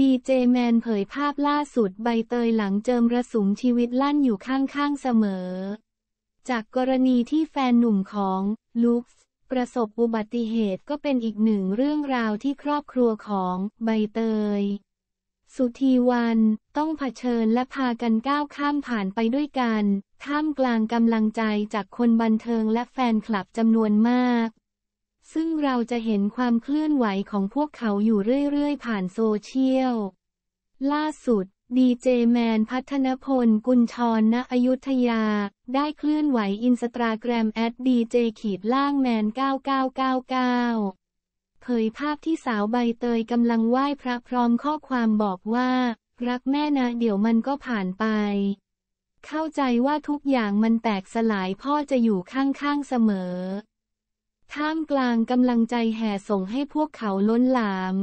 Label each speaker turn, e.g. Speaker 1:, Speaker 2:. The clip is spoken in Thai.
Speaker 1: ดีเจแมนเผยภาพล่าสุดใบเตยหลังเจิมระสุงชีวิตลั่นอยู่ข้างๆเสมอ จากกรณีที่แฟนหนุ่มของลูกส์ประสบอุบัติเหตุก็เป็นอีกหนึ่งเรื่องราวที่ครอบครัวของใบเตย สุธีวัน ต้องเผชิญและพากันก้าวข้ามผ่านไปด้วยกันท่ามกลางกำลังใจจากคนบันเทิงและแฟนคลับจำนวนมากซึ่งเราจะเห็นความเคลื่อนไหวของพวกเขาอยู่เรื่อย ๆ ผ่านโซเชียล ล่าสุดดีเจแมนพัฒนพลกุลชรณอยุธยา ได้เคลื่อนไหวอินสตาแกรมแอดดีเจขีดล่างแมน9999เผยภาพที่สาวใบเตยกำลังไหว้พระพร้อมข้อความบอกว่า รักแม่นะเดี๋ยวมันก็ผ่านไป เข้าใจว่าทุกอย่างมันแตกสลายพ่อจะอยู่ข้าง ๆ เสมอท่ามกลางกำลังใจแห่ส่งให้พวกเขาล้นหลาม